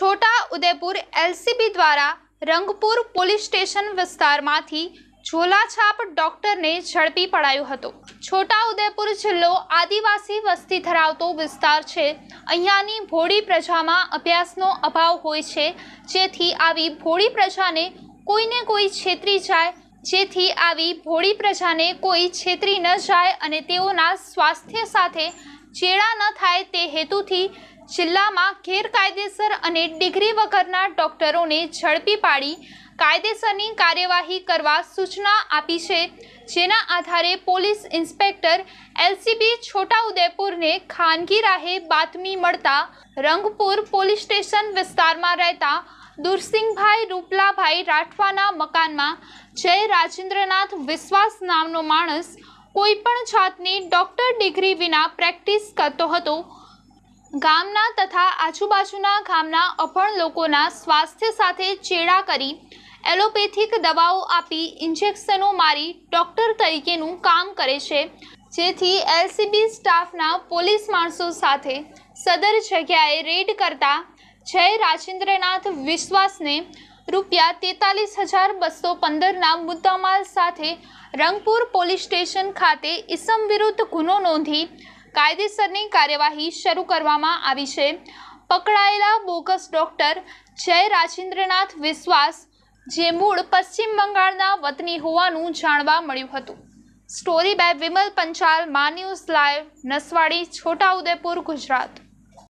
છોટા Udepur LCB દ્વારા Rangpur police station વિસ્તારમાંથી ઝોલાછાપ ડોક્ટરને ઝડપી પડાયો હતો છોટા ઉદેપુર જિલ્લો આદિવાસી વસ્તી ધરાવતો વિસ્તાર છે અહીંયાની ભોળી પ્રજામાં અભ્યાસનો અભાવ હોય છે જેથી આવી ભોળી પ્રજાને કોઈને કોઈ છેતરી જાય જેથી આવી ભોળી પ્રજાને કોઈ છેતરી ન જાય અને તેઓના સ્વાસ્થ્ય સાથે ચેડા ન થાય તે હેતુથી જિલ્લામાં ગેરકાયદેસર અને ડિગ્રી વગરના ડોક્ટરોને ઝડપી પાડી કાયદેસરની કાર્યવાહી કરવા સૂચના આપી છે જેના આધારે પોલીસ ઇન્સ્પેક્ટર એલસીબી છોટાઉદેપુરને ખાનગી રાહે બાતમી મળતા રંગપુર પોલીસ સ્ટેશન વિસ્તારમાં રહેતા દુરસિંહભાઈ રૂપલાભાઈ રાઠવાના મકાનમાં જય રાજેન્દ્રનાથ વિશ્વાસ નામનો માણસ કોઈપણ જાતની ડોક્ટર ડિગ્રી વિના પ્રેક્ટિસ કરતો હતો ગામના તથા આજુબાજુના ગામના અભણ લોકોના સ્વાસ્થ્ય સાથે ચેડા કરી એલોપેથિક દવાઓ આપી ઇન્જેક્શનો મારી ડૉક્ટર તરીકેનું કામ કરે છે જેથી એલસીબી સ્ટાફના પોલીસ માણસો સાથે સદર જગ્યાએ રેડ કરતા જય રાજેન્દ્રનાથ વિશ્વાસને રૂપિયા તેતાલીસ હજાર બસો પંદરના મુદ્દામાલ સાથે રંગપુર પોલીસ સ્ટેશન ખાતે ઇસમ વિરુદ્ધ ગુનો નોંધી કાયદેસરની કાર્યવાહી શરૂ કરવામાં આવી છે પકડાયેલા બોગસ ડોક્ટર જય રાજેન્દ્રનાથ વિશ્વાસ જે મૂળ પશ્ચિમ બંગાળના વતની હોવાનું જાણવા મળ્યું હતું સ્ટોરી બાય વિમલ પંચાલ મા ન્યૂઝ લાઈવ નસવાડી છોટાઉદેપુર ગુજરાત